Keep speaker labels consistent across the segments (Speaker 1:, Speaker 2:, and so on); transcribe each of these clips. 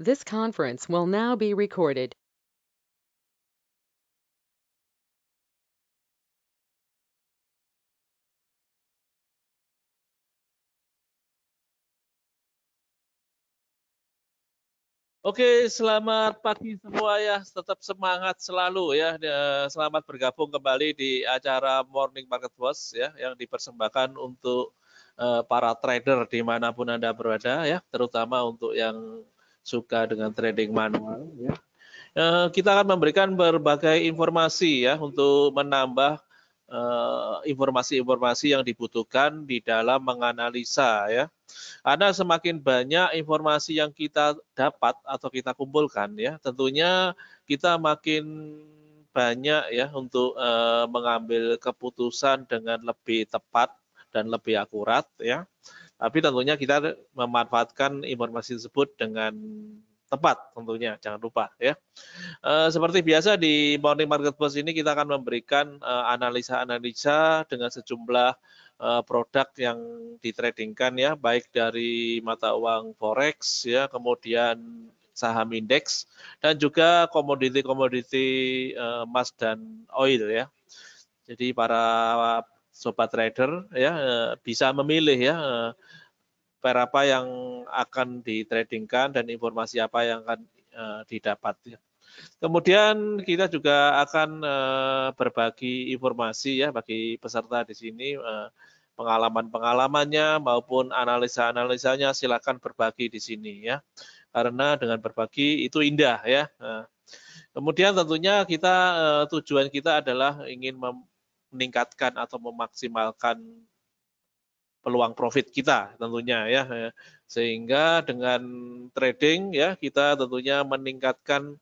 Speaker 1: This conference will now be recorded. Oke, selamat pagi semua ya. Tetap semangat selalu ya. Selamat bergabung kembali di acara Morning Market Watch ya yang dipersembahkan untuk eh, para trader dimanapun Anda berada ya, terutama untuk yang suka dengan trading manual ya. E, kita akan memberikan berbagai informasi ya untuk menambah eh, informasi-informasi e, yang dibutuhkan di dalam menganalisa ya. Karena semakin banyak informasi yang kita dapat atau kita kumpulkan ya, tentunya kita makin banyak ya untuk e, mengambil keputusan dengan lebih tepat dan lebih akurat ya. Tapi tentunya kita memanfaatkan informasi tersebut dengan tepat tentunya jangan lupa ya e, seperti biasa di morning market plus ini kita akan memberikan eh, analisa-analisa dengan sejumlah e, produk yang ditradingkan ya baik dari mata uang forex ya kemudian saham indeks dan juga komoditi-komoditi emas dan oil ya jadi para sobat trader ya eh, bisa memilih ya eh, per apa yang akan ditradingkan dan informasi apa yang akan eh, didapat. ya. Kemudian kita juga akan berbagi informasi ya bagi peserta di sini pengalaman-pengalamannya maupun analisa-analisanya silakan berbagi di sini ya. Karena dengan berbagi itu indah ya. Kemudian tentunya kita tujuan kita adalah ingin meningkatkan atau memaksimalkan peluang profit kita tentunya ya sehingga dengan trading ya kita tentunya meningkatkan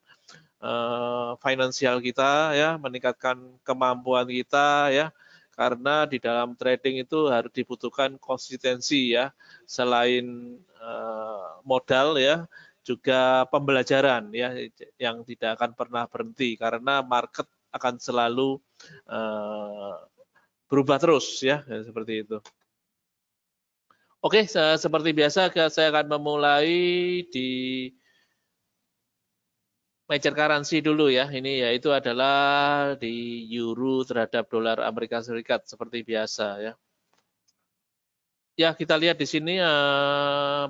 Speaker 1: uh, finansial kita ya meningkatkan kemampuan kita ya karena di dalam trading itu harus dibutuhkan konsistensi ya selain uh, modal ya juga pembelajaran ya yang tidak akan pernah berhenti karena market akan selalu uh, berubah terus ya seperti itu. Oke, seperti biasa saya akan memulai di major currency dulu ya. Ini yaitu adalah di euro terhadap dolar Amerika Serikat seperti biasa ya. Ya, kita lihat di sini eh,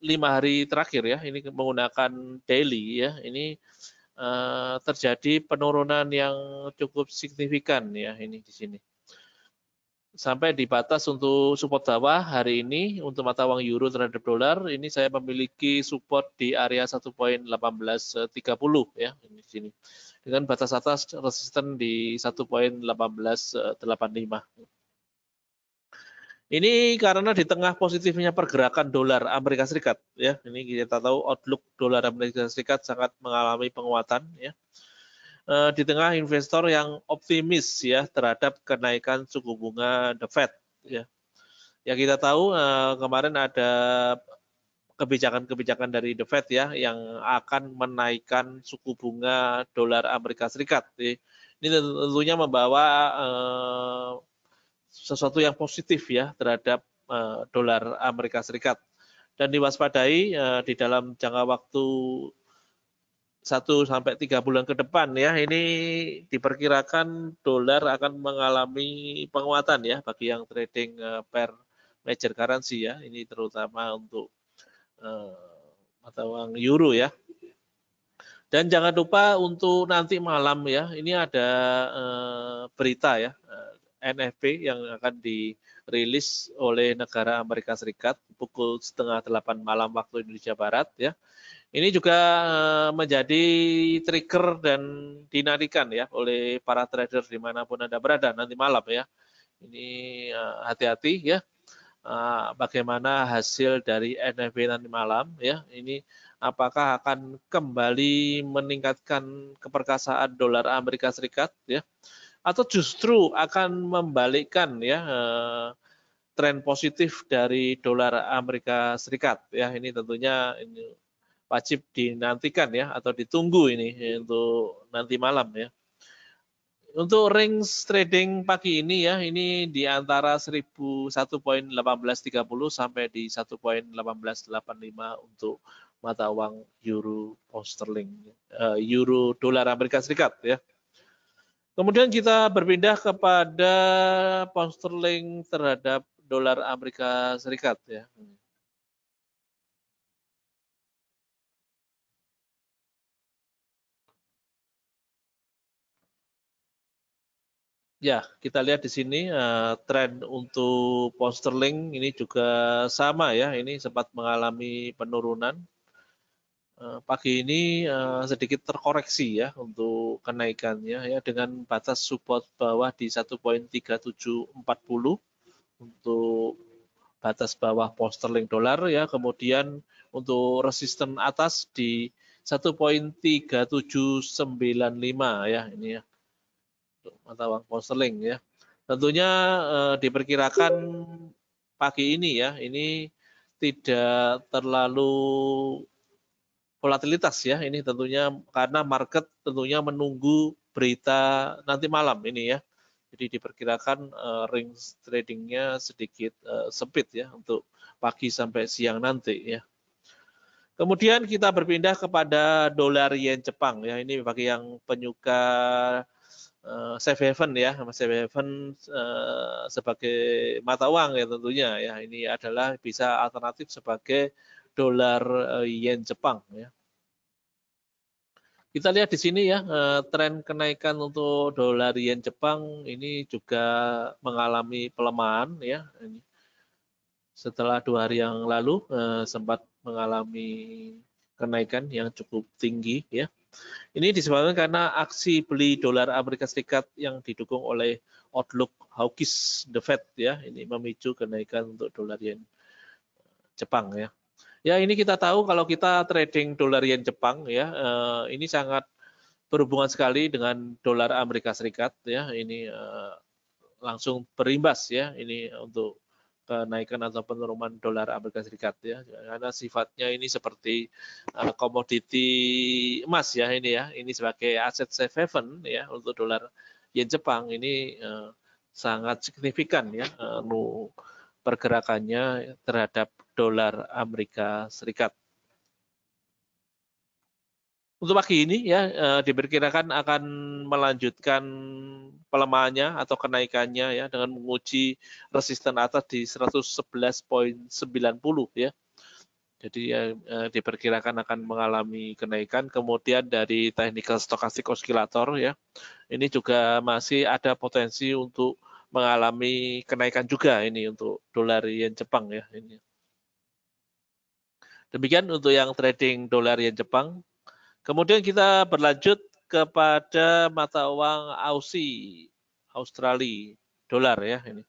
Speaker 1: lima hari terakhir ya. Ini menggunakan daily ya. Ini Eh, terjadi penurunan yang cukup signifikan ya ini di sini sampai di batas untuk support bawah hari ini untuk mata uang euro terhadap dolar ini saya memiliki support di area 1.1830 ya ini di sini dengan batas atas resisten di 1.1885 ini karena di tengah positifnya pergerakan dolar Amerika Serikat, ya. Ini kita tahu outlook dolar Amerika Serikat sangat mengalami penguatan, ya. Eh, di tengah investor yang optimis ya terhadap kenaikan suku bunga The Fed, ya. Ya kita tahu eh, kemarin ada kebijakan-kebijakan dari The Fed ya yang akan menaikkan suku bunga dolar Amerika Serikat. Ya. Ini tentunya membawa eh, sesuatu yang positif ya terhadap eh, dolar Amerika Serikat dan diwaspadai eh, di dalam jangka waktu 1 sampai tiga bulan ke depan ya ini diperkirakan dolar akan mengalami penguatan ya bagi yang trading eh, per major currency ya ini terutama untuk mata uang euro ya dan jangan lupa untuk nanti malam ya ini ada berita ya NFP yang akan dirilis oleh negara Amerika Serikat pukul setengah delapan malam waktu Indonesia Barat ya. Ini juga eh, menjadi trigger dan dinarikan ya oleh para trader dimanapun anda berada nanti malam ya. Ini eh, hati-hati ya eh, bagaimana hasil dari NFP nanti malam ya. Ini apakah akan kembali meningkatkan keperkasaan dolar Amerika Serikat ya atau justru akan membalikkan ya eh, tren positif dari dolar Amerika Serikat ya ini tentunya ini wajib dinantikan ya atau ditunggu ini untuk nanti malam ya untuk range trading pagi ini ya ini di antara 1001.1830 sampai di 1.1885 untuk mata uang euro sterling eh, euro dolar Amerika Serikat ya Kemudian kita berpindah kepada pound sterling terhadap dolar Amerika Serikat ya. Ya, kita lihat di sini uh, tren untuk pound sterling ini juga sama ya. Ini sempat mengalami penurunan Eh, pagi ini eh, sedikit terkoreksi ya untuk kenaikannya ya dengan batas support bawah di 1.3740 untuk batas bawah poster link dolar ya kemudian untuk resisten atas di 1.3795 ya ini ya untuk mata uang poster link ya tentunya eh, diperkirakan pagi ini ya ini tidak terlalu volatilitas ya ini tentunya karena market tentunya menunggu berita nanti malam ini ya. Jadi diperkirakan uh, ring tradingnya sedikit uh, sempit ya untuk pagi sampai siang nanti ya. Kemudian kita berpindah kepada dolar yen Jepang ya. Ini bagi yang penyuka uh, safe haven ya, safe haven uh, sebagai mata uang ya tentunya ya. Ini adalah bisa alternatif sebagai dolar yen Jepang ya. Kita lihat di sini ya, eh, tren kenaikan untuk dolar yen Jepang ini juga mengalami pelemahan ya. Setelah dua hari yang lalu eh, sempat mengalami kenaikan yang cukup tinggi ya. Ini disebabkan karena aksi beli dolar Amerika Serikat yang didukung oleh outlook hawkish the Fed ya. Ini memicu kenaikan untuk dolar yen Jepang ya. Ya, ini kita tahu kalau kita trading dolar yen Jepang ya, eh, ini sangat berhubungan sekali dengan dolar Amerika Serikat ya. Ini eh, langsung berimbas ya ini untuk kenaikan atau penurunan dolar Amerika Serikat ya. Karena sifatnya ini seperti eh, komoditi emas ya ini ya. Ini sebagai aset safe haven ya untuk dolar yen Jepang ini eh, sangat signifikan ya. Eh, pergerakannya terhadap dolar Amerika Serikat. Untuk pagi ini ya eh, diperkirakan akan melanjutkan pelemahannya atau kenaikannya ya dengan menguji resisten atas di 111.90 ya. Jadi ya, eh, diperkirakan akan mengalami kenaikan. Kemudian dari technical stokastik oscillator ya, ini juga masih ada potensi untuk mengalami kenaikan juga ini untuk dolar yen Jepang ya ini. Demikian untuk yang trading dolar yen Jepang. Kemudian kita berlanjut kepada mata uang Aussie, Australia, dolar ya ini.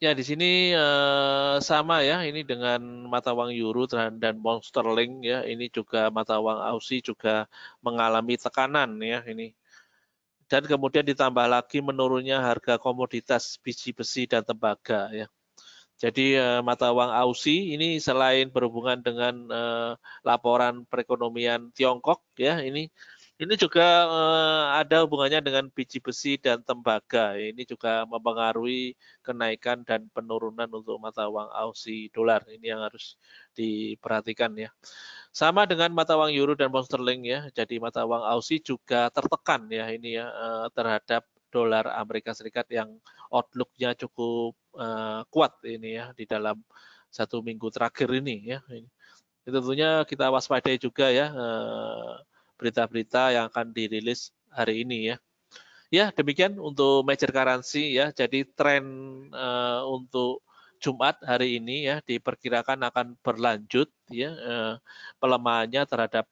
Speaker 1: Ya, di sini eh, sama ya, ini dengan mata uang euro dan Monster Link ya, ini juga mata uang Aussie juga mengalami tekanan ya ini. Dan kemudian ditambah lagi menurunnya harga komoditas biji besi dan tembaga ya. Jadi eh, mata uang Aussie ini selain berhubungan dengan eh, laporan perekonomian Tiongkok ya, ini ini juga uh, ada hubungannya dengan biji besi dan tembaga. Ini juga mempengaruhi kenaikan dan penurunan untuk mata uang Aussie dolar. Ini yang harus diperhatikan ya. Sama dengan mata uang euro dan pound sterling ya. Jadi mata uang Aussie juga tertekan ya ini ya uh, terhadap dolar Amerika Serikat yang outlooknya cukup uh, kuat ini ya di dalam satu minggu terakhir ini ya. Ini tentunya kita waspadai juga ya Uh, berita-berita yang akan dirilis hari ini ya. Ya, demikian untuk major currency ya. Jadi tren uh, eh, untuk Jumat hari ini ya diperkirakan akan berlanjut ya uh, pelemahannya terhadap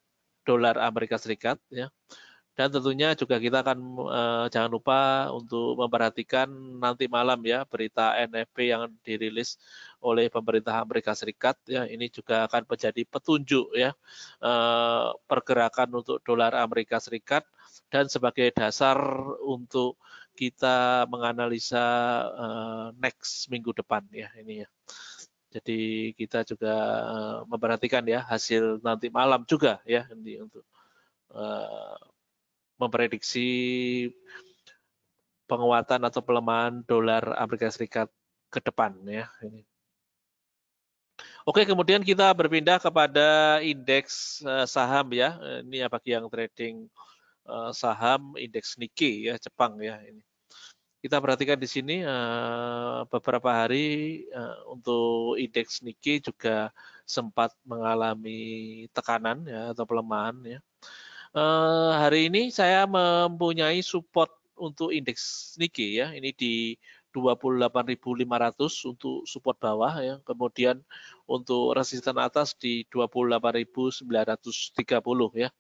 Speaker 1: dolar Amerika Serikat ya. Dan tentunya juga kita akan eh, jangan lupa untuk memperhatikan nanti malam ya berita NFP yang dirilis oleh pemerintah Amerika Serikat ya ini juga akan menjadi petunjuk ya eh, pergerakan untuk dolar Amerika Serikat dan sebagai dasar untuk kita menganalisa eh, next minggu depan ya ini ya. Jadi kita juga eh, memperhatikan ya hasil nanti malam juga ya ini untuk eh, memprediksi penguatan atau pelemahan dolar Amerika Serikat ke depan ya ini. Oke, kemudian kita berpindah kepada indeks eh, saham ya. Ini ya bagi yang trading eh, saham indeks Nikkei ya Jepang ya ini. Kita perhatikan di sini eh, beberapa hari untuk indeks Nikkei juga sempat mengalami tekanan ya atau pelemahan ya. Eh, hari ini saya mempunyai support untuk indeks Nikkei ya. Ini di 28.500 untuk support bawah ya. Kemudian untuk resisten atas di 28.930 ya.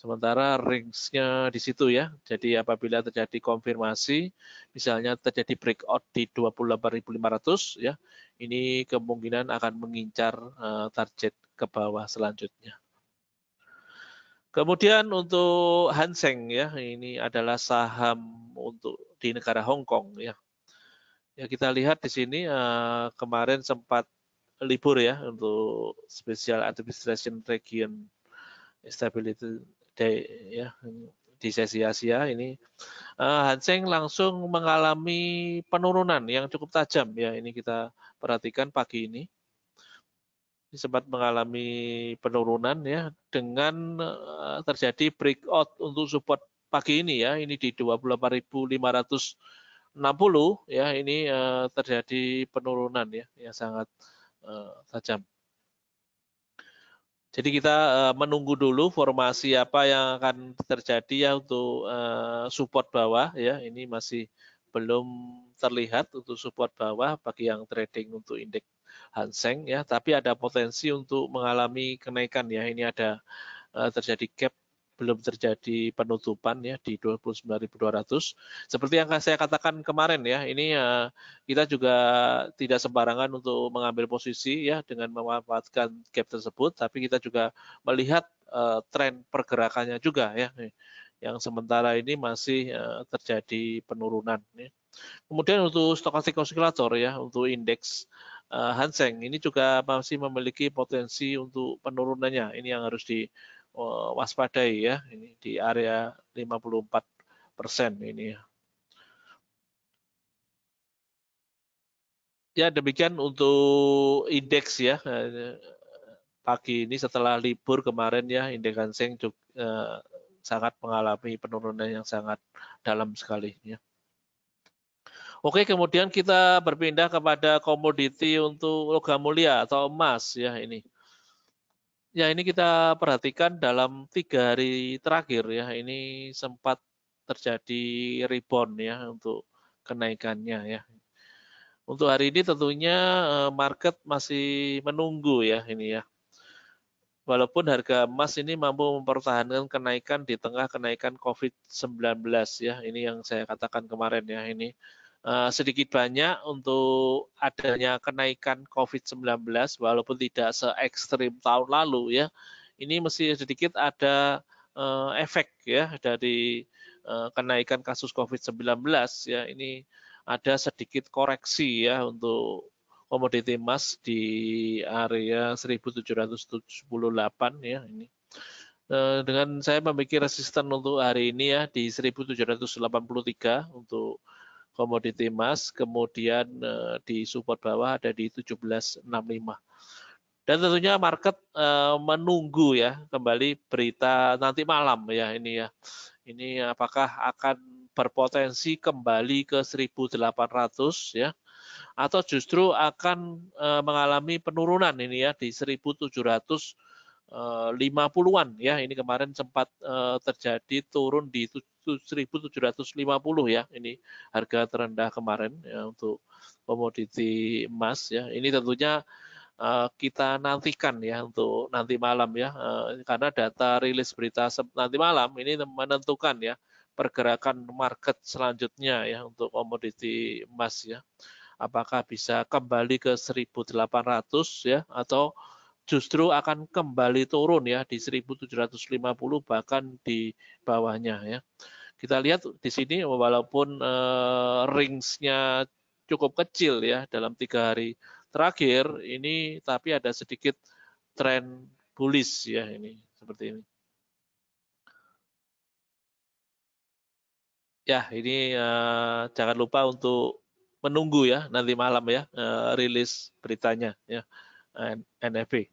Speaker 1: Sementara range-nya di situ ya. Jadi apabila terjadi konfirmasi misalnya terjadi breakout di 28.500 ya, ini kemungkinan akan mengincar eh, target ke bawah selanjutnya. Kemudian untuk Hanseng ya, ini adalah saham untuk di negara Hong Kong ya. Ya kita lihat di sini eh, kemarin sempat libur ya untuk Special Administration Region Stability Day ya di sesi Asia ini eh, Hanseng langsung mengalami penurunan yang cukup tajam ya ini kita perhatikan pagi ini sempat mengalami penurunan ya dengan eh, terjadi breakout untuk support pagi ini ya ini di 28.560 ya ini eh, terjadi penurunan ya yang sangat eh, tajam. Jadi kita menunggu dulu formasi apa yang akan terjadi ya untuk support bawah ya ini masih belum terlihat untuk support bawah bagi yang trading untuk indeks Hanseng ya, tapi ada potensi untuk mengalami kenaikan ya. Ini ada eh, terjadi gap belum terjadi penutupan ya di 29.200. Seperti yang saya katakan kemarin ya, ini eh, kita juga tidak sembarangan untuk mengambil posisi ya dengan memanfaatkan gap tersebut, tapi kita juga melihat eh, tren pergerakannya juga ya. Yang sementara ini masih terjadi penurunan Kemudian untuk stokastik oscillator ya, untuk indeks Eh, Hanseng ini juga masih memiliki potensi untuk penurunannya. Ini yang harus diwaspadai eh, ya. Ini di area 54 persen ini. Ya demikian untuk indeks ya eh, pagi ini setelah libur kemarin ya indeks Hanseng juga, eh, sangat mengalami penurunan yang sangat dalam sekali ya. Oke, kemudian kita berpindah kepada komoditi untuk logam mulia atau emas ya ini. Ya ini kita perhatikan dalam tiga hari terakhir ya ini sempat terjadi rebound ya untuk kenaikannya ya. Untuk hari ini tentunya eh, market masih menunggu ya ini ya. Walaupun harga emas ini mampu mempertahankan kenaikan di tengah kenaikan COVID-19 ya. Ini yang saya katakan kemarin ya ini Eh, sedikit banyak untuk adanya kenaikan COVID-19 walaupun tidak se ekstrim tahun lalu ya ini mesti sedikit ada uh, efek ya dari uh, kenaikan kasus COVID-19 ya ini ada sedikit koreksi ya untuk komoditi emas di area 1778 ya ini dengan saya memiliki resisten untuk hari ini ya di 1783 untuk komoditi emas, kemudian eh, di support bawah ada di 1765. Dan tentunya market eh, menunggu ya kembali berita nanti malam ya ini ya. Ini apakah akan berpotensi kembali ke 1800 ya atau justru akan eh, mengalami penurunan ini ya di 1750-an ya. Ini kemarin sempat terjadi turun di 1750 ya. Ini harga terendah kemarin ya untuk komoditi emas ya. Ini tentunya eh, kita nantikan ya untuk nanti malam ya. Eh, karena data rilis berita nanti malam ini menentukan ya pergerakan market selanjutnya ya untuk komoditi emas ya. Apakah bisa kembali ke 1800 ya atau justru akan kembali turun ya di 1750 bahkan di bawahnya ya. Kita lihat di sini walaupun eh, cukup kecil ya dalam tiga hari terakhir ini tapi ada sedikit tren bullish ya ini seperti ini. Ya, ini eh, jangan lupa untuk menunggu ya nanti malam ya eh, rilis beritanya ya. NFB.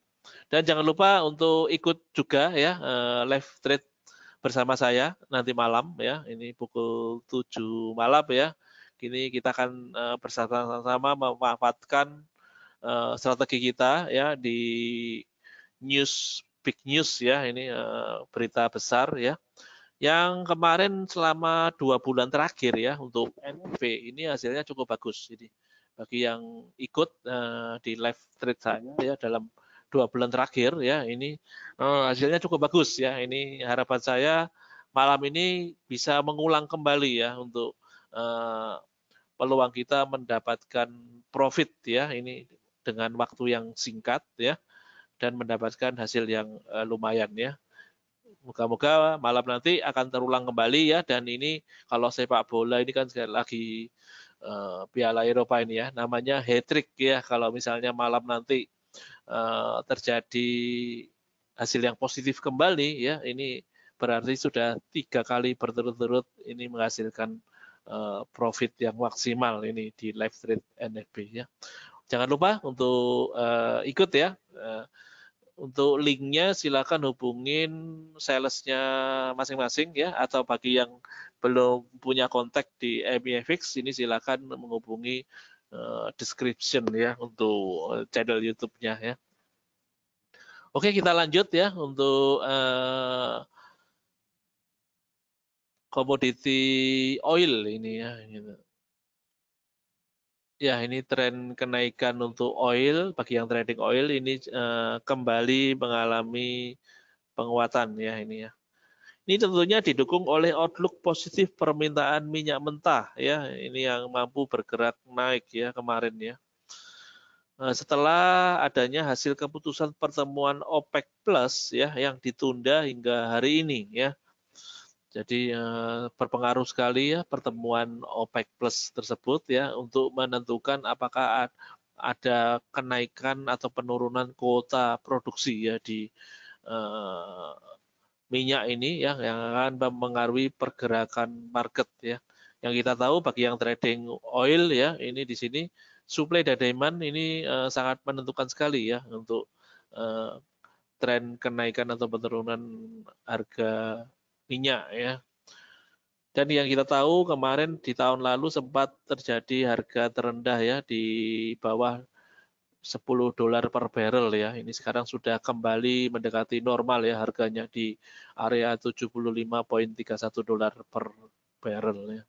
Speaker 1: Dan jangan lupa untuk ikut juga ya eh, live trade bersama saya nanti malam ya. Ini pukul 7 malam ya. Kini kita akan eh, bersama-sama memanfaatkan eh, strategi kita ya di news big news ya ini berita besar ya yang kemarin selama dua bulan terakhir ya untuk NFB ini hasilnya cukup bagus. Jadi bagi yang ikut uh, di live trade saya ya dalam dua bulan terakhir ya ini uh, hasilnya cukup bagus ya ini harapan saya malam ini bisa mengulang kembali ya untuk uh, peluang kita mendapatkan profit ya ini dengan waktu yang singkat ya dan mendapatkan hasil yang uh, lumayan ya moga-moga malam nanti akan terulang kembali ya dan ini kalau sepak bola ini kan sekali lagi Eh, Piala Eropa ini ya. Namanya hat-trick ya kalau misalnya malam nanti eh, terjadi hasil yang positif kembali ya ini berarti sudah tiga kali berturut-turut ini menghasilkan eh, profit yang maksimal ini di live trade NFP ya. Jangan lupa untuk ikut ya. Untuk linknya silakan hubungin salesnya masing-masing ya atau bagi yang belum punya kontak di MIFX ini silakan menghubungi uh, description ya untuk eh, channel YouTube-nya ya. Oke kita lanjut ya untuk uh, eh, komoditi oil ini ya. Gitu Ya, ini tren kenaikan untuk oil bagi yang trading oil ini uh, kembali mengalami penguatan ya ini ya. Ini tentunya didukung oleh outlook positif permintaan minyak mentah ya. Ini yang mampu bergerak naik ya kemarin ya. Eh, setelah adanya hasil keputusan pertemuan OPEC Plus ya yang ditunda hingga hari ini ya jadi eh, berpengaruh sekali ya pertemuan OPEC Plus tersebut ya untuk menentukan apakah ada kenaikan atau penurunan kuota produksi ya di eh, minyak ini ya yang akan mempengaruhi pergerakan market ya. Yang kita tahu bagi yang trading oil ya ini di sini supply dan demand ini eh, sangat menentukan sekali ya untuk tren kenaikan atau penurunan harga minyak ya. Dan yang kita tahu kemarin di tahun lalu sempat terjadi harga terendah ya di bawah 10 dolar per barrel ya. Ini sekarang sudah kembali mendekati normal ya harganya di area 75.31 dolar per barrel ya.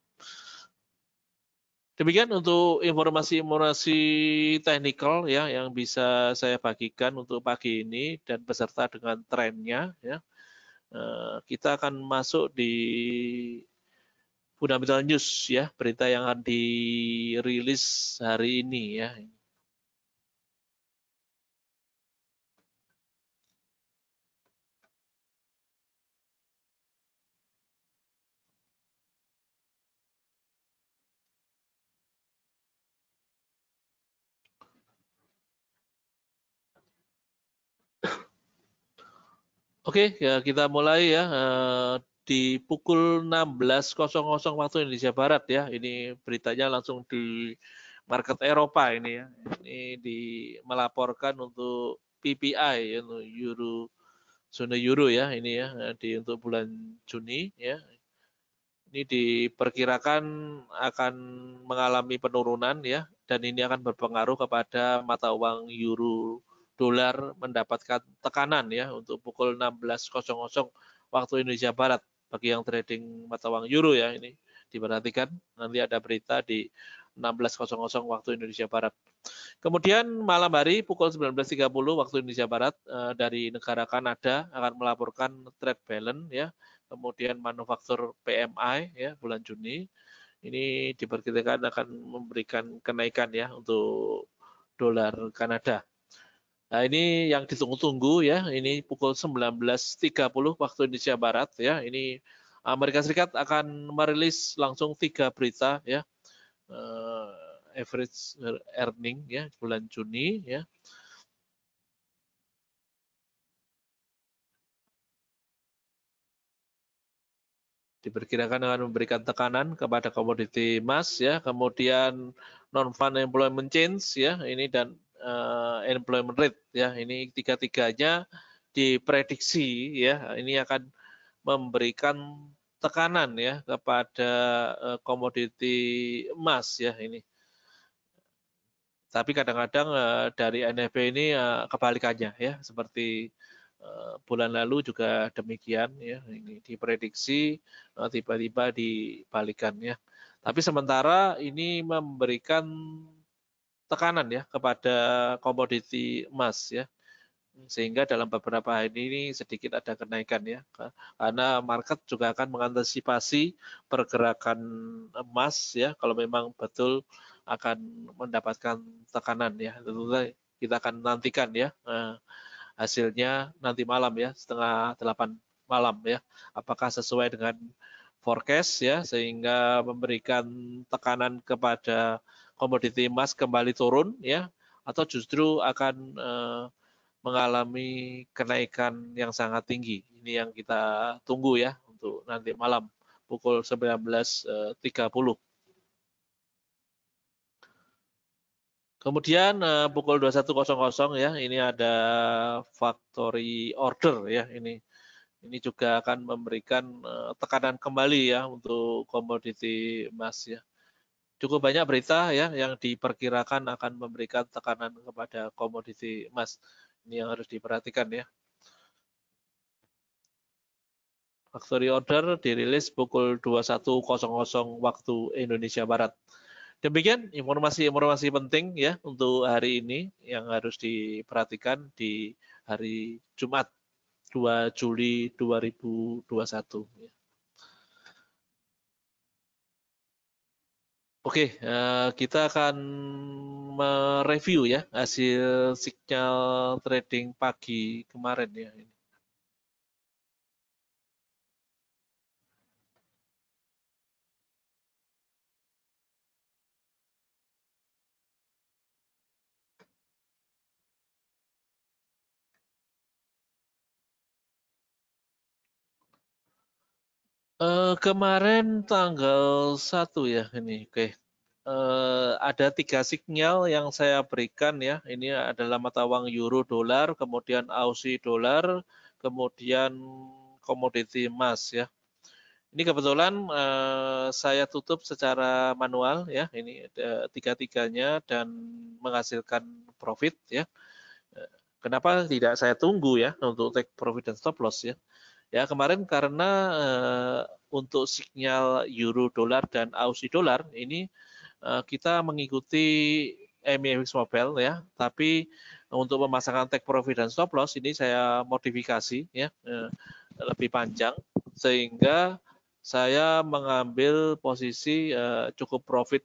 Speaker 1: Demikian untuk informasi-informasi teknikal ya yang bisa saya bagikan untuk pagi ini dan beserta dengan trennya ya. Eh, kita akan masuk di fundamental news ya berita yang akan dirilis hari ini ya Oke, okay, ya kita mulai ya eh, di pukul 16.00 waktu Indonesia Barat ya. Ini beritanya langsung di market Eropa ini ya. Ini di melaporkan untuk PPI ya, untuk euro zona euro ya ini ya di untuk bulan Juni ya. Ini diperkirakan akan mengalami penurunan ya dan ini akan berpengaruh kepada mata uang euro dolar mendapatkan tekanan ya untuk pukul 16.00 waktu Indonesia Barat bagi yang trading mata uang euro ya ini diperhatikan nanti ada berita di 16.00 waktu Indonesia Barat. Kemudian malam hari pukul 19.30 waktu Indonesia Barat eh, dari negara Kanada akan melaporkan trade balance ya, kemudian manufaktur PMI ya bulan Juni. Ini diperkirakan akan memberikan kenaikan ya untuk dolar Kanada. Nah, ini yang ditunggu-tunggu ya. Ini pukul 19.30 waktu Indonesia Barat ya. Ini eh, Amerika Serikat akan merilis langsung tiga berita ya. Uh, average earning ya bulan Juni ya. diperkirakan akan memberikan tekanan kepada komoditi emas ya kemudian non fund employment change ya ini dan uh, employment rate ya ini tiga-tiganya diprediksi ya ini akan memberikan tekanan ya kepada uh, komoditi emas ya ini tapi kadang-kadang uh, dari NFP ini uh, kebalikannya ya seperti bulan lalu juga demikian ya ini diprediksi tiba-tiba dibalikan ya tapi sementara ini memberikan tekanan ya kepada komoditi emas ya sehingga dalam beberapa hari ini sedikit ada kenaikan ya karena market juga akan mengantisipasi pergerakan emas ya kalau memang betul akan mendapatkan tekanan ya tentu kita akan nantikan ya eh, hasilnya nanti malam ya setengah delapan malam ya apakah sesuai dengan forecast ya sehingga memberikan tekanan kepada komoditi emas kembali turun ya atau justru akan eh, mengalami kenaikan yang sangat tinggi. Ini yang kita tunggu ya untuk nanti malam pukul 19.30. Eh, Kemudian eh, pukul 21.00 ya, ini ada factory order ya, ini ini juga akan memberikan tekanan kembali ya untuk komoditi emas ya cukup banyak berita ya yang diperkirakan akan memberikan tekanan kepada komoditi emas. Ini yang harus diperhatikan ya. Factory order dirilis pukul 21.00 waktu Indonesia Barat. Demikian informasi-informasi penting ya untuk hari ini yang harus diperhatikan di hari Jumat 2 Juli 2021. Oke, okay, uh, eh, kita akan mereview ya hasil signal trading pagi kemarin ya. Eh, kemarin tanggal 1 ya ini, oke. Okay. Uh, eh, ada tiga sinyal yang saya berikan ya. Ini adalah mata uang euro dolar, kemudian Aussie dolar, kemudian komoditi emas ya. Ini kebetulan uh, saya tutup secara manual ya. Ini uh, tiga-tiganya dan menghasilkan profit ya. Kenapa tidak saya tunggu ya untuk take profit dan stop loss ya? Ya, kemarin karena uh, untuk sinyal euro dolar dan Aussie dolar ini uh, kita mengikuti MEFX Mobile ya, tapi untuk pemasangan take profit dan stop loss ini saya modifikasi ya uh, lebih panjang sehingga saya mengambil posisi uh, cukup profit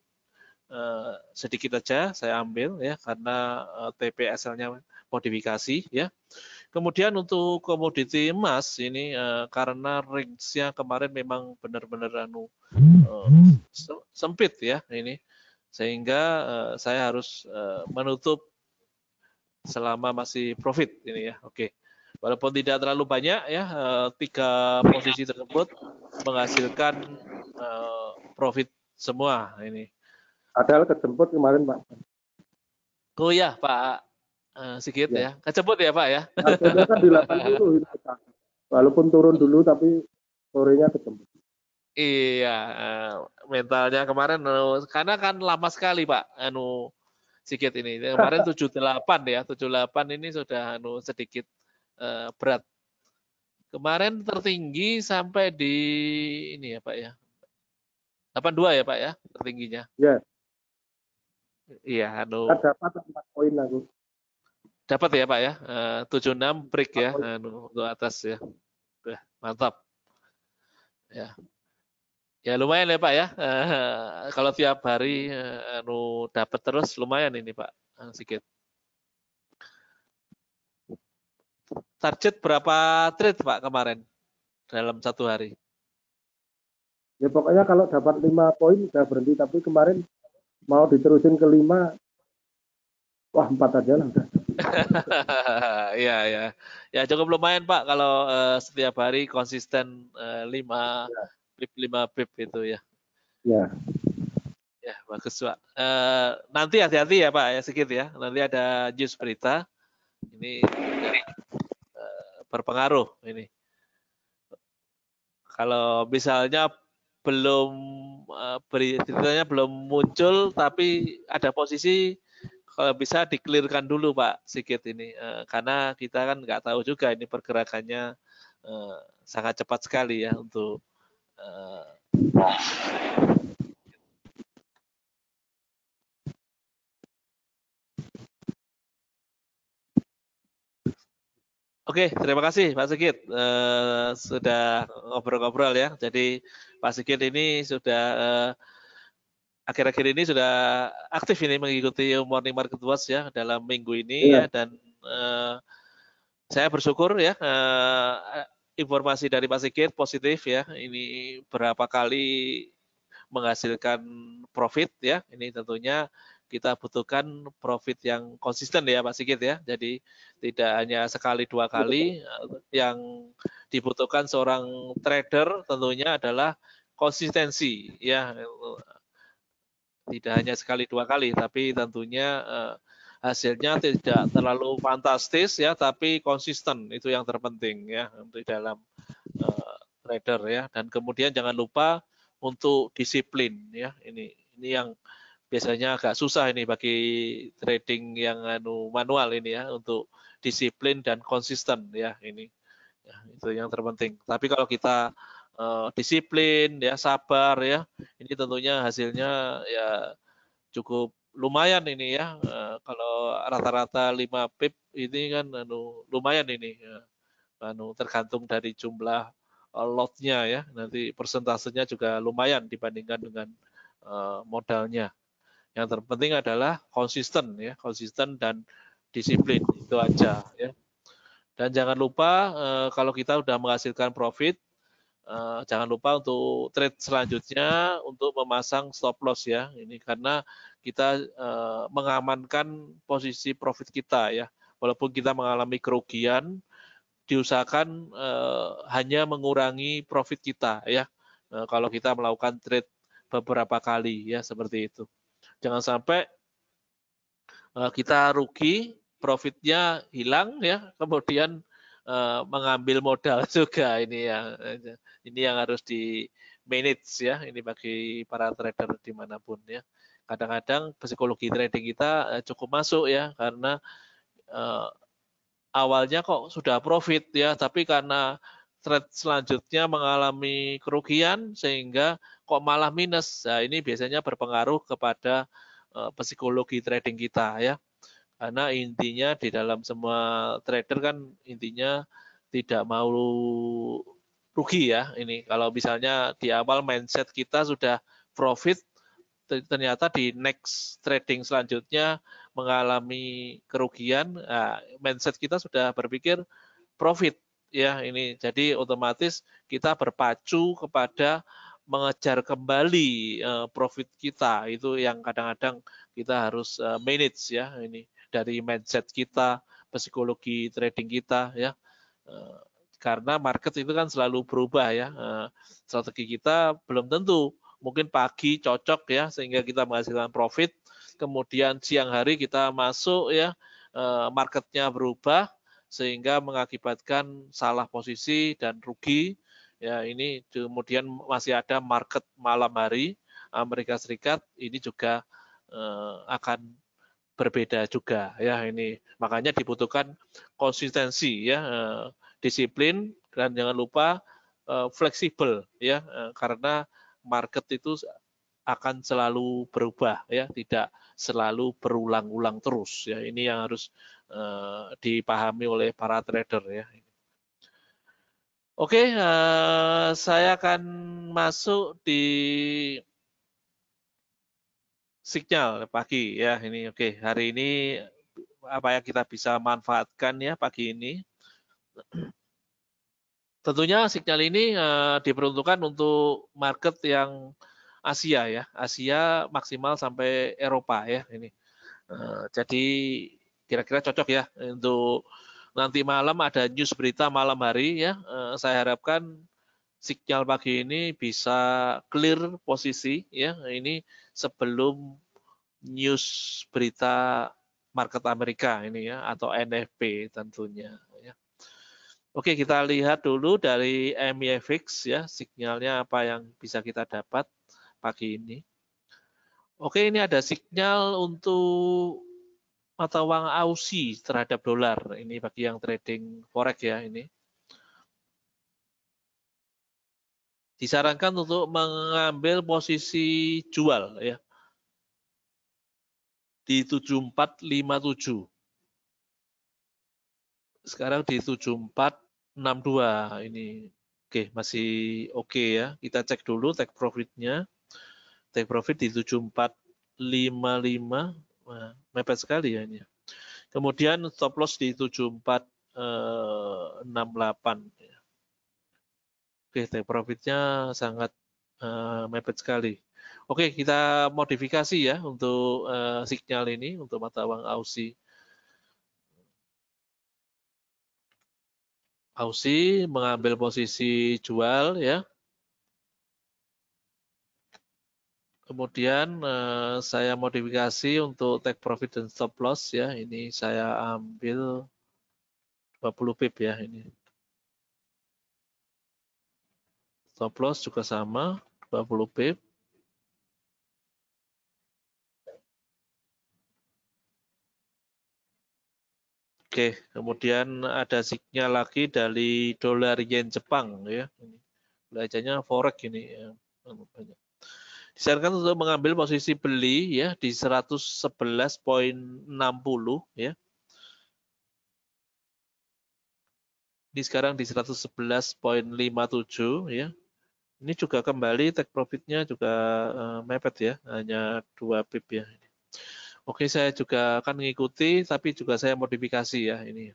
Speaker 1: uh, sedikit aja saya ambil ya karena uh, TPSL-nya modifikasi ya. Kemudian untuk komoditi emas ini uh, karena range-nya kemarin memang benar-benar anu uh, sempit ya ini sehingga uh, saya harus uh, menutup selama masih profit ini ya. Oke. Okay. Walaupun tidak terlalu banyak ya uh, tiga posisi tersebut menghasilkan uh, profit semua ini. Ada kejemput kemarin Pak. Oh ya Pak Eh, sedikit ya. ya. Kecebut ya Pak ya. Nah, kan di Walaupun turun dulu tapi sorenya kecebut. Iya, eh, mentalnya kemarin eh, karena kan lama sekali Pak anu sedikit ini. Ya, kemarin 78 ya, 78 ini sudah anu sedikit uh, berat. Kemarin tertinggi sampai di ini ya Pak ya. 82 ya Pak ya tertingginya. Iya. Iya, anu. Kan dapat 4 poin aku. Dapat ya Pak ya, uh, enam break ya uh, untuk atas ya. Udah, mantap. Ya. Ya lumayan ya Pak ya. Uh, kalau tiap hari eh, anu uh, dapat terus lumayan ini Pak, uh, sedikit. Target berapa trade Pak kemarin dalam satu hari? Ya pokoknya kalau dapat lima poin udah berhenti, tapi kemarin mau diterusin ke lima, wah empat aja lah udah. Iya ya. Ya cukup lumayan Pak kalau uh, setiap hari konsisten uh, lima ya. lima pip itu ya. Ya. Ya bagus Pak. Uh, nanti hati-hati ya Pak ya sedikit ya. Nanti ada jus berita. Ini uh, berpengaruh ini. Kalau misalnya belum uh, beritanya belum muncul tapi ada posisi kalau eh, bisa dikelirkan dulu Pak Sigit ini eh, karena kita kan nggak tahu juga ini pergerakannya eh, sangat cepat sekali ya untuk uh, Oke, terima kasih Pak Sigit uh, sudah ngobrol-ngobrol ya. Jadi Pak Sigit ini sudah uh, akhir-akhir ini sudah aktif ini mengikuti Morning Market Watch ya dalam minggu ini ya iya. dan uh, saya bersyukur ya uh, informasi dari Pak Sigit positif ya. Ini berapa kali menghasilkan profit ya. Ini tentunya kita butuhkan profit yang konsisten ya Pak Sigit ya. Jadi tidak hanya sekali dua iya, kali yang dibutuhkan seorang trader tentunya adalah konsistensi ya tidak hanya sekali dua kali, tapi tentunya uh, hasilnya tidak terlalu fantastis ya, tapi konsisten itu yang terpenting ya untuk dalam eh, trader ya. Dan kemudian jangan lupa untuk disiplin ya, ini ini yang biasanya agak susah ini bagi trading yang anu manual ini ya untuk disiplin dan konsisten ya ini ya, itu yang terpenting. Tapi kalau kita Eh, disiplin, ya sabar ya. Ini tentunya hasilnya ya cukup lumayan ini ya. Eh, kalau rata-rata 5 pip ini kan anu lumayan ini. Ya. Anu tergantung dari jumlah lotnya ya. Nanti persentasenya juga lumayan dibandingkan dengan eh, modalnya. Yang terpenting adalah konsisten ya, konsisten dan disiplin itu aja ya. Dan jangan lupa kalau kita sudah menghasilkan profit uh, jangan lupa untuk trade selanjutnya untuk memasang stop loss ya. Ini karena kita uh, mengamankan posisi profit kita ya. Walaupun kita mengalami kerugian, diusahakan uh, hanya mengurangi profit kita ya. Uh, kalau kita melakukan trade beberapa kali ya seperti itu. Jangan sampai uh, kita rugi, profitnya hilang ya, kemudian Eh, mengambil modal juga ini ya ini yang harus di manage ya ini bagi para trader dimanapun ya kadang-kadang psikologi trading kita eh, cukup masuk ya karena uh, awalnya kok sudah profit ya tapi karena trade selanjutnya mengalami kerugian sehingga kok malah minus nah, ini biasanya berpengaruh kepada uh, psikologi trading kita ya karena intinya di dalam semua trader kan intinya tidak mau rugi ya ini. Kalau misalnya di awal mindset kita sudah profit, ternyata di next trading selanjutnya mengalami kerugian, nah, mindset kita sudah berpikir profit ya ini. Jadi otomatis kita berpacu kepada mengejar kembali eh, profit kita itu yang kadang-kadang kita harus eh, manage ya ini dari mindset kita, psikologi trading kita ya. Eh, karena market itu kan selalu berubah ya. Eh, strategi kita belum tentu mungkin pagi cocok ya sehingga kita menghasilkan profit, kemudian siang hari kita masuk ya eh, marketnya berubah sehingga mengakibatkan salah posisi dan rugi. Ya, ini kemudian masih ada market malam hari Amerika Serikat ini juga akan berbeda juga ya ini makanya dibutuhkan konsistensi ya eh, disiplin dan jangan lupa eh, fleksibel ya eh, karena market itu akan selalu berubah ya tidak selalu berulang-ulang terus ya ini yang harus dipahami oleh para trader ya Oke, okay, uh, saya akan masuk di signal pagi ya ini oke okay. hari ini apa yang kita bisa manfaatkan ya pagi ini tentunya signal ini uh, diperuntukkan untuk market yang Asia ya Asia maksimal sampai Eropa ya ini uh, jadi kira-kira cocok ya untuk nanti malam ada news berita malam hari ya uh, saya harapkan sinyal pagi ini bisa clear posisi ya ini sebelum news berita market Amerika ini ya atau NFP tentunya ya. Oke kita lihat dulu dari MEFX ya sinyalnya apa yang bisa kita dapat pagi ini. Oke ini ada sinyal untuk mata uang Aussie terhadap dolar ini bagi yang trading forex ya ini disarankan untuk mengambil posisi jual ya di 7457 sekarang di 7462 ini oke masih oke okay ya kita cek dulu take profitnya take profit di 7455 nah, mepet sekali ya ini kemudian stop loss di 7468 Oke, take profitnya sangat uh, mepet sekali. Oke, kita modifikasi ya untuk uh, signal ini untuk mata uang Aussie. Aussie mengambil posisi jual ya. Kemudian eh, saya modifikasi untuk take profit dan stop loss ya. Ini saya ambil 20 pip ya ini. Stop loss juga sama, 20 pip. Oke, kemudian ada signal lagi dari dolar yen Jepang ya. Belajarnya forex ini ya. Disarankan untuk mengambil posisi beli ya di 111.60 ya. Ini sekarang di 111.57 ya. Ini juga kembali take profitnya juga uh, mepet ya, hanya dua pip ya. Oke, saya juga akan mengikuti, tapi juga saya modifikasi ya ini.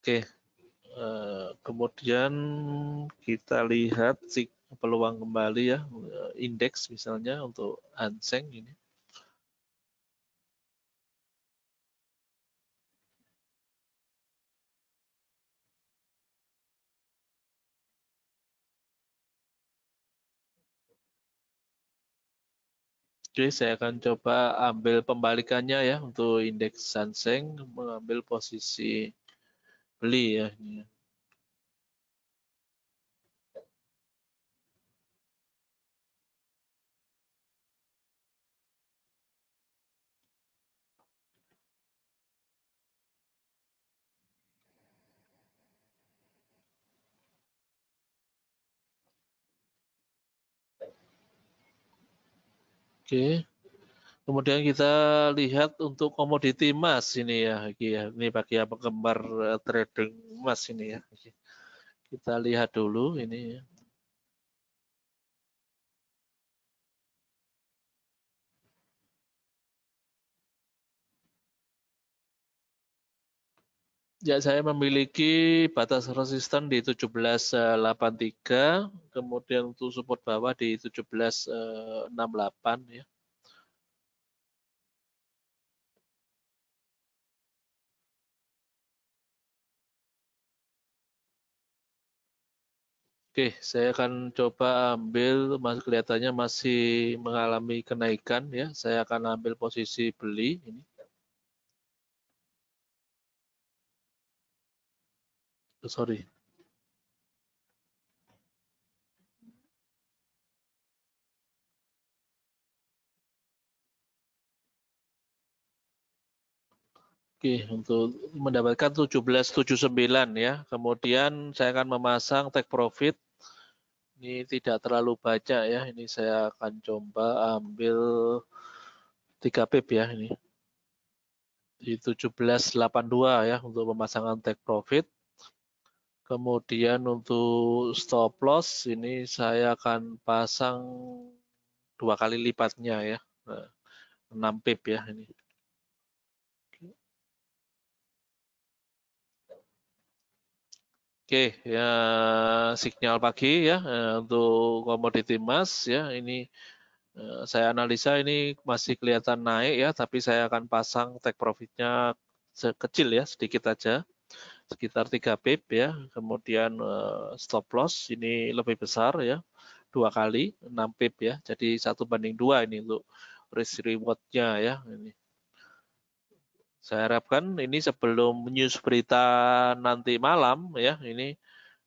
Speaker 1: Oke, Eh, kemudian kita lihat peluang kembali ya eh, indeks misalnya untuk Hanseng ini. Oke, saya akan coba ambil pembalikannya ya untuk indeks Hanseng mengambil posisi beli ya. Oke. Kemudian kita lihat untuk komoditi emas ini ya, ya. ini bagi apa penggemar eh, trading emas ini ya. Kita lihat dulu ini. Ya. Ya, saya memiliki batas resisten di 1783, eh, kemudian untuk support bawah di 1768 eh, ya. Oke, saya akan coba ambil, masih kelihatannya masih mengalami kenaikan ya. Saya akan ambil posisi beli ini. sorry Oke, untuk mendapatkan 1779 ya. Kemudian saya akan memasang take profit. Ini tidak terlalu baca ya. Ini saya akan coba ambil 3 pip ya ini. Di 1782 ya untuk pemasangan take profit. Kemudian untuk stop loss ini saya akan pasang dua kali lipatnya ya. 6 nah, pip ya ini. Oke, ya signal pagi ya eh, untuk komoditi emas ya ini eh, saya analisa ini masih kelihatan naik ya, tapi saya akan pasang take profitnya sekecil ya, sedikit aja sekitar 3 pip ya. Kemudian eh, stop loss ini lebih besar ya. Dua kali 6 pip ya. Jadi satu banding dua ini untuk risk rewardnya ya ini. Saya harapkan ini sebelum news berita nanti malam ya ini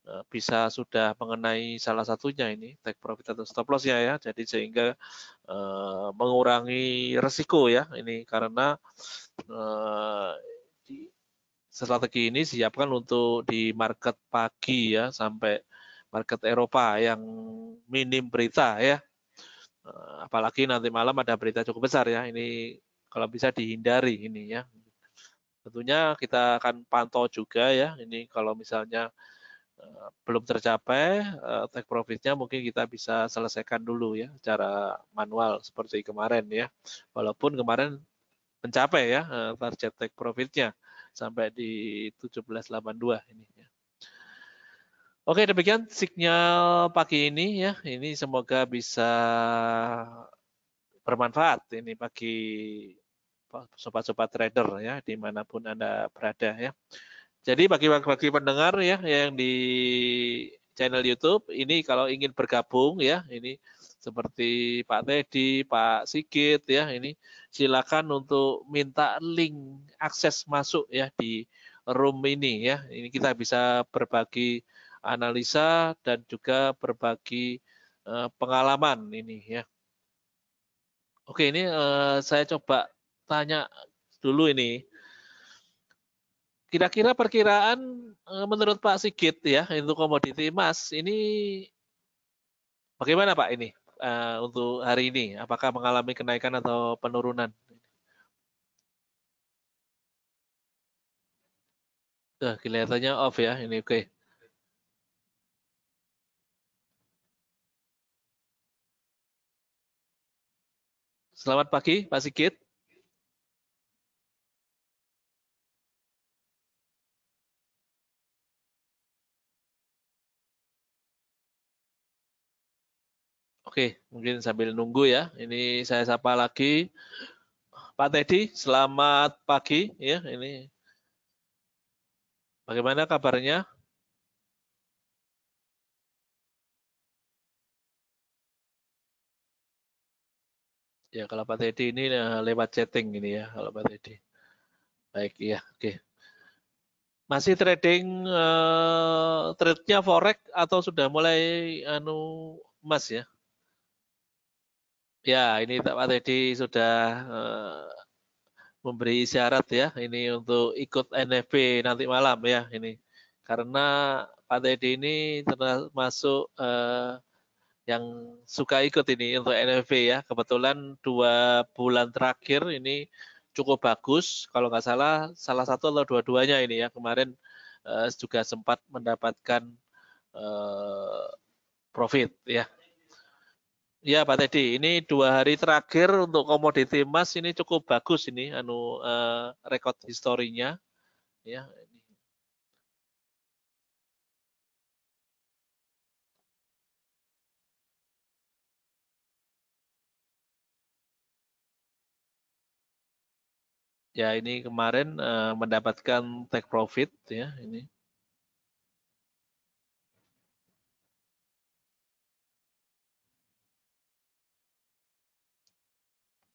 Speaker 1: eh, bisa sudah mengenai salah satunya ini take profit atau stop lossnya ya jadi sehingga uh, mengurangi resiko ya ini karena strategi ini siapkan untuk di market pagi ya sampai market Eropa yang minim berita ya. Eh, apalagi nanti malam ada berita cukup besar ya. Ini kalau bisa dihindari ini ya. Tentunya kita akan pantau juga ya. Ini kalau misalnya eh, belum tercapai eh, take profitnya mungkin kita bisa selesaikan dulu ya cara manual seperti kemarin ya walaupun kemarin mencapai ya target take profitnya sampai di 1782 ini ya. Oke, demikian sinyal pagi ini ya. Ini semoga bisa bermanfaat ini bagi sobat-sobat trader ya dimanapun anda berada ya. Jadi bagi bagi pendengar ya yang di channel YouTube. Ini kalau ingin bergabung ya, ini seperti Pak Teddy, Pak Sigit ya, ini silakan untuk minta link akses masuk ya di room ini ya. Ini kita bisa berbagi analisa dan juga berbagi eh, pengalaman ini ya. Oke, ini eh, saya coba tanya dulu ini Kira-kira perkiraan eh, menurut Pak Sigit ya untuk komoditi emas ini bagaimana Pak ini eh, untuk hari ini? Apakah mengalami kenaikan atau penurunan? Tuh, eh, kelihatannya off ya ini oke. Okay. Selamat pagi Pak Sigit. Oke, mungkin sambil nunggu ya. Ini saya sapa lagi Pak Teddy, selamat pagi ya. Ini bagaimana kabarnya? Ya, kalau Pak Teddy ini eh, lewat chatting ini ya, kalau Pak Teddy. Baik, ya. oke. Masih trading uh, trade-nya forex atau sudah mulai anu emas ya? Ya, ini Pak Teddy sudah eh, memberi syarat ya, ini untuk ikut NFP nanti malam ya ini. Karena Pak Teddy ini termasuk eh, yang suka ikut ini untuk NFP ya. Kebetulan dua bulan terakhir ini cukup bagus, kalau nggak salah salah satu atau dua-duanya ini ya kemarin eh, juga sempat mendapatkan eh, profit ya Ya Pak Teddy, ini dua hari terakhir untuk komoditi emas ini cukup bagus ini anu eh, rekod historinya ya. Ya ini kemarin eh, mendapatkan take profit ya ini.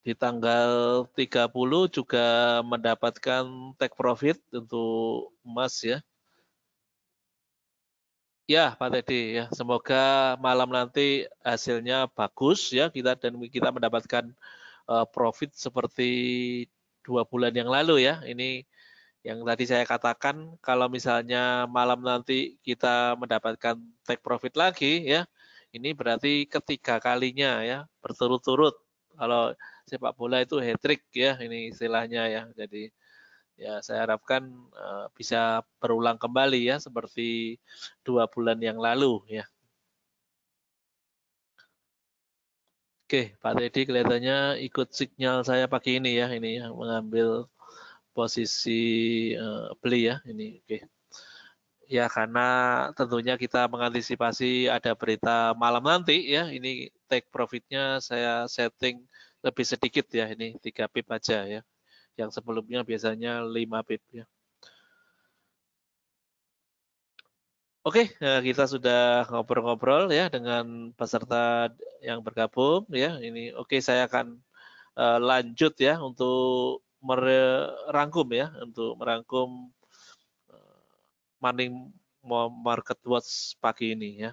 Speaker 1: Di tanggal 30 juga mendapatkan take profit untuk emas ya. Ya, Pak Teddy, ya. semoga malam nanti hasilnya bagus ya kita dan kita mendapatkan uh, profit seperti dua bulan yang lalu ya. Ini yang tadi saya katakan kalau misalnya malam nanti kita mendapatkan take profit lagi ya, ini berarti ketiga kalinya ya berturut-turut. Kalau sepak bola itu hat trick ya ini istilahnya ya. Jadi ya saya harapkan uh, bisa berulang kembali ya seperti dua bulan yang lalu ya. Oke, Pak Teddy kelihatannya ikut signal saya pagi ini ya, ini yang mengambil posisi uh, beli ya, ini oke. Ya karena tentunya kita mengantisipasi ada berita malam nanti ya, ini take profitnya saya setting lebih sedikit ya ini 3 pip aja ya. Yang sebelumnya biasanya 5 pip ya. Oke, eh, kita sudah ngobrol-ngobrol ya dengan peserta yang bergabung ya. Ini oke saya akan eh, lanjut ya untuk merangkum ya, untuk merangkum uh, Market Watch pagi ini ya.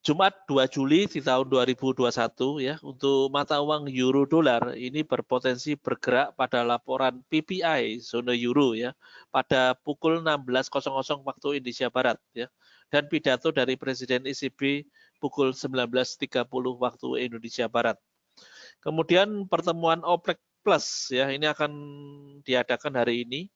Speaker 1: Jumat 2 Juli di tahun 2021 ya untuk mata uang euro dolar ini berpotensi bergerak pada laporan PPI zona euro ya pada pukul 16.00 waktu Indonesia Barat ya dan pidato dari Presiden ECB pukul 19.30 waktu Indonesia Barat. Kemudian pertemuan OPEC Plus ya ini akan diadakan hari ini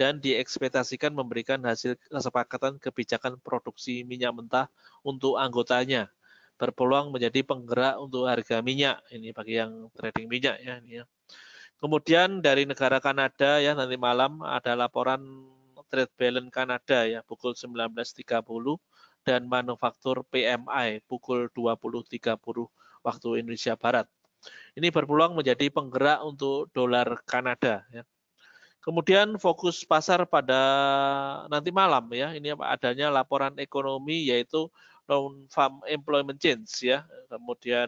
Speaker 1: dan diekspektasikan memberikan hasil kesepakatan kebijakan produksi minyak mentah untuk anggotanya berpeluang menjadi penggerak untuk harga minyak ini bagi yang trading minyak ya ini ya. Kemudian dari negara Kanada ya nanti malam ada laporan trade balance Kanada ya pukul 19.30 dan manufaktur PMI pukul 20.30 waktu Indonesia Barat. Ini berpeluang menjadi penggerak untuk dolar Kanada ya. Kemudian fokus pasar pada nanti malam ya. Ini apa adanya laporan ekonomi yaitu non farm employment change ya. Kemudian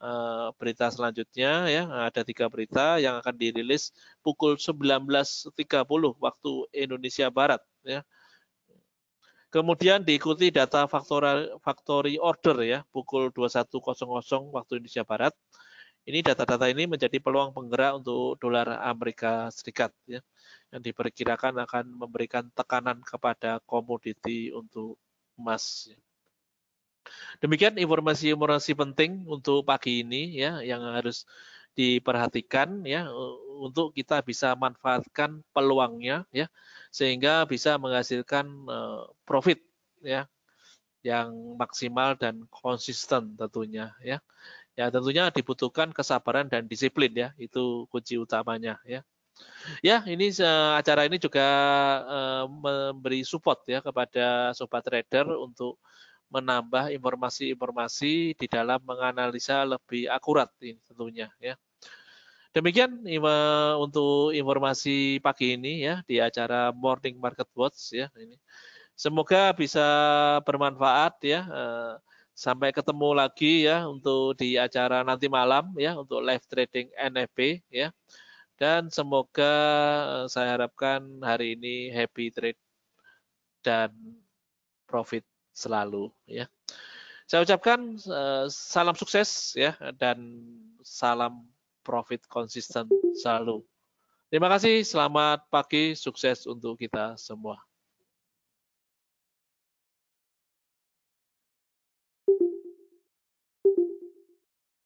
Speaker 1: eh, berita selanjutnya ya ada tiga berita yang akan dirilis pukul 19.30 waktu Indonesia Barat ya. Kemudian diikuti data faktor factory order ya pukul 21.00 waktu Indonesia Barat. Ini data-data ini menjadi peluang penggerak untuk dolar Amerika Serikat ya, yang diperkirakan akan memberikan tekanan kepada komoditi untuk emas. Ya. Demikian informasi-informasi penting untuk pagi ini ya yang harus diperhatikan ya untuk kita bisa manfaatkan peluangnya ya sehingga bisa menghasilkan eh, profit ya yang maksimal dan konsisten tentunya ya Ya, tentunya dibutuhkan kesabaran dan disiplin ya, itu kunci utamanya ya. Ya, ini eh, acara ini juga eh, memberi support ya kepada sobat trader untuk menambah informasi-informasi di dalam menganalisa lebih akurat ini tentunya ya. Demikian untuk informasi pagi ini ya di acara Morning Market Watch ya ini. Semoga bisa bermanfaat ya. Eh, Sampai ketemu lagi ya untuk di acara nanti malam ya untuk live trading NFP ya. Dan semoga eh, saya harapkan hari ini happy trade dan profit selalu ya. Saya ucapkan eh, salam sukses ya dan salam profit konsisten selalu. Terima kasih, selamat pagi, sukses untuk kita semua.